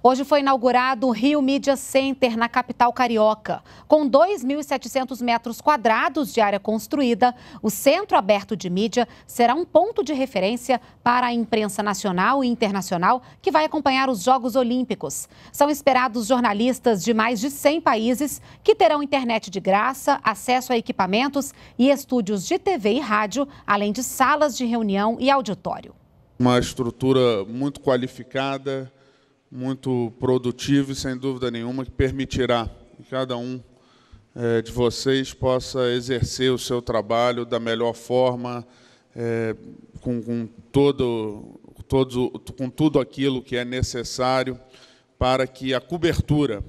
Hoje foi inaugurado o Rio Media Center na capital carioca. Com 2.700 metros quadrados de área construída, o Centro Aberto de Mídia será um ponto de referência para a imprensa nacional e internacional que vai acompanhar os Jogos Olímpicos. São esperados jornalistas de mais de 100 países que terão internet de graça, acesso a equipamentos e estúdios de TV e rádio, além de salas de reunião e auditório. Uma estrutura muito qualificada muito produtivo e, sem dúvida nenhuma, que permitirá que cada um é, de vocês possa exercer o seu trabalho da melhor forma, é, com, com, todo, todo, com tudo aquilo que é necessário para que a cobertura,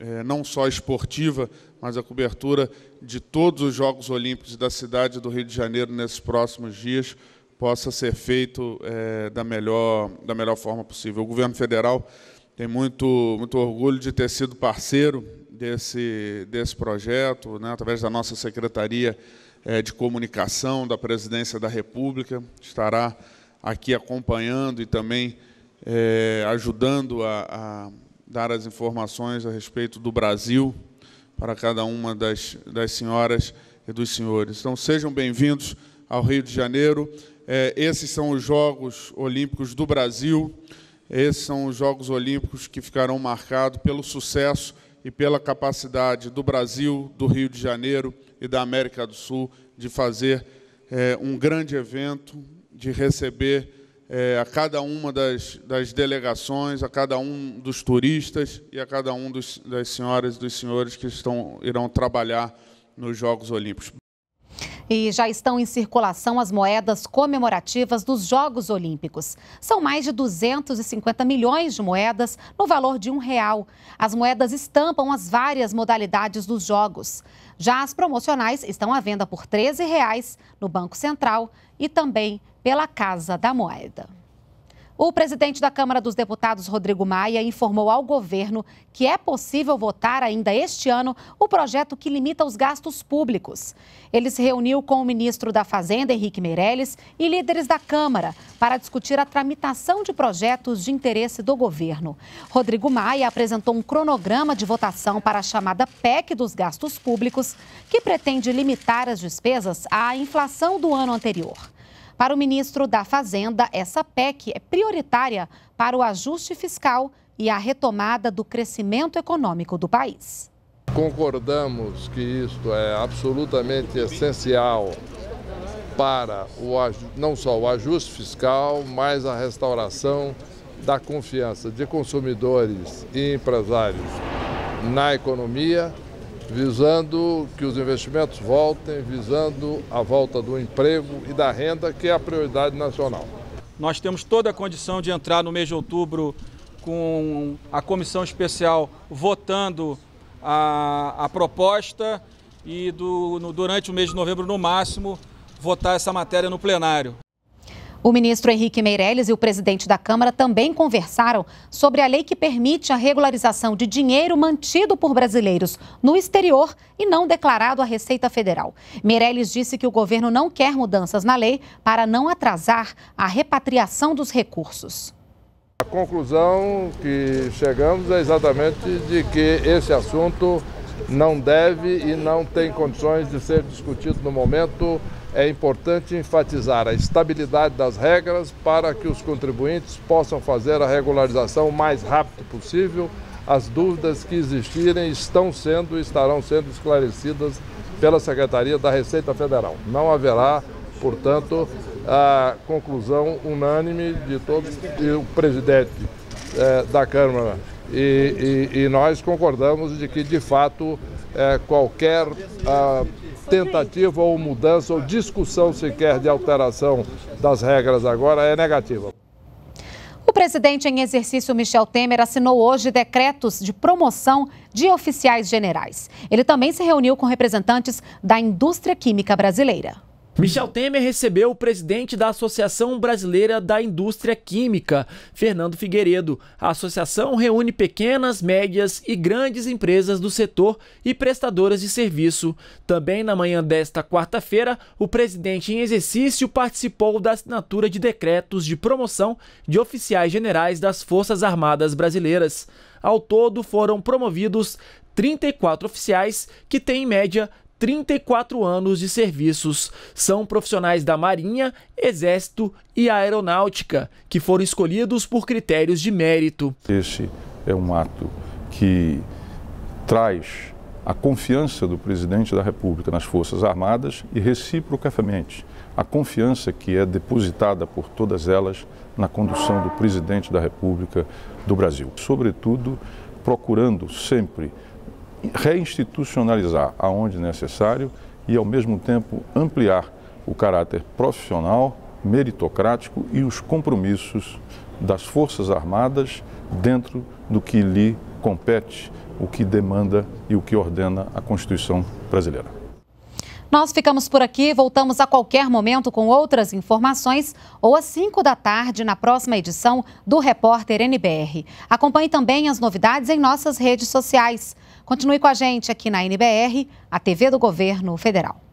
é, não só esportiva, mas a cobertura de todos os Jogos Olímpicos da cidade do Rio de Janeiro nesses próximos dias possa ser feito é, da, melhor, da melhor forma possível. O governo federal tem muito, muito orgulho de ter sido parceiro desse, desse projeto, né, através da nossa Secretaria é, de Comunicação da Presidência da República, estará aqui acompanhando e também é, ajudando a, a, dar as informações a respeito do Brasil para cada uma das, das senhoras e dos senhores. Então, sejam bem-vindos ao Rio de Janeiro. É, esses são os Jogos Olímpicos do Brasil, esses são os Jogos Olímpicos que ficarão marcados pelo sucesso e pela capacidade do Brasil, do Rio de Janeiro e da América do Sul de fazer é, um grande evento, de receber é, a cada uma das, das, delegações, a cada um dos turistas e a cada um dos, das senhoras e dos senhores que estão, irão trabalhar nos Jogos Olímpicos. E já estão em circulação as moedas comemorativas dos Jogos Olímpicos. São mais de 250 milhões de moedas no valor de um real. As moedas estampam as várias modalidades dos Jogos. Já as promocionais estão à venda por R$ 13 reais no Banco Central e também pela Casa da Moeda. O presidente da Câmara dos Deputados, Rodrigo Maia, informou ao governo que é possível votar ainda este ano o projeto que limita os gastos públicos. Ele se reuniu com o ministro da Fazenda, Henrique Meirelles, e líderes da Câmara para discutir a tramitação de projetos de interesse do governo. Rodrigo Maia apresentou um cronograma de votação para a chamada PEC dos gastos públicos, que pretende limitar as despesas à inflação do ano anterior. Para o ministro da Fazenda, essa PEC é prioritária para o ajuste fiscal e a retomada do crescimento econômico do país. Concordamos que isto é absolutamente essencial para o, não só o ajuste fiscal, mas a restauração da confiança de consumidores e empresários na economia visando que os investimentos voltem, visando a volta do emprego e da renda, que é a prioridade nacional. Nós temos toda a condição de entrar no mês de outubro com a comissão especial votando a, a proposta e do, no, durante o mês de novembro, no máximo, votar essa matéria no plenário. O ministro Henrique Meirelles e o presidente da Câmara também conversaram sobre a lei que permite a regularização de dinheiro mantido por brasileiros no exterior e não declarado à Receita Federal. Meirelles disse que o governo não quer mudanças na lei para não atrasar a repatriação dos recursos. A conclusão que chegamos é exatamente de que esse assunto não deve e não tem condições de ser discutido no momento. É importante enfatizar a estabilidade das regras para que os contribuintes possam fazer a regularização o mais rápido possível. As dúvidas que existirem estão sendo e estarão sendo esclarecidas pela Secretaria da Receita Federal. Não haverá, portanto, a conclusão unânime de todos e o presidente eh, da Câmara e, e, e nós concordamos de que, de fato, é, qualquer a, ah, tentativa ou mudança ou discussão sequer de alteração das regras agora é negativa. O presidente em exercício Michel Temer assinou hoje decretos de promoção de oficiais generais. Ele também se reuniu com representantes da indústria química brasileira. Michel Temer recebeu o presidente da Associação Brasileira da Indústria Química, Fernando Figueiredo. A associação reúne pequenas, médias e grandes empresas do setor e prestadoras de serviço. Também na manhã desta quarta-feira, o presidente em exercício participou da assinatura de decretos de promoção de oficiais generais das Forças Armadas Brasileiras. Ao todo, foram promovidos 34 oficiais que têm em média 34 anos de serviços. São profissionais da Marinha, Exército e Aeronáutica, que foram escolhidos por critérios de mérito. Esse é um ato que traz a confiança do presidente da República nas Forças Armadas e, reciprocamente, a confiança que é depositada por todas elas na condução do presidente da República do Brasil. Sobretudo, procurando sempre reinstitucionalizar aonde necessário e, ao mesmo tempo, ampliar o caráter profissional, meritocrático e os compromissos das Forças Armadas dentro do que lhe compete, o que demanda e o que ordena a Constituição brasileira. Nós ficamos por aqui, voltamos a qualquer momento com outras informações ou às 5 da tarde na próxima edição do Repórter NBR. Acompanhe também as novidades em nossas redes sociais. Continue com a gente aqui na NBR, a TV do Governo Federal.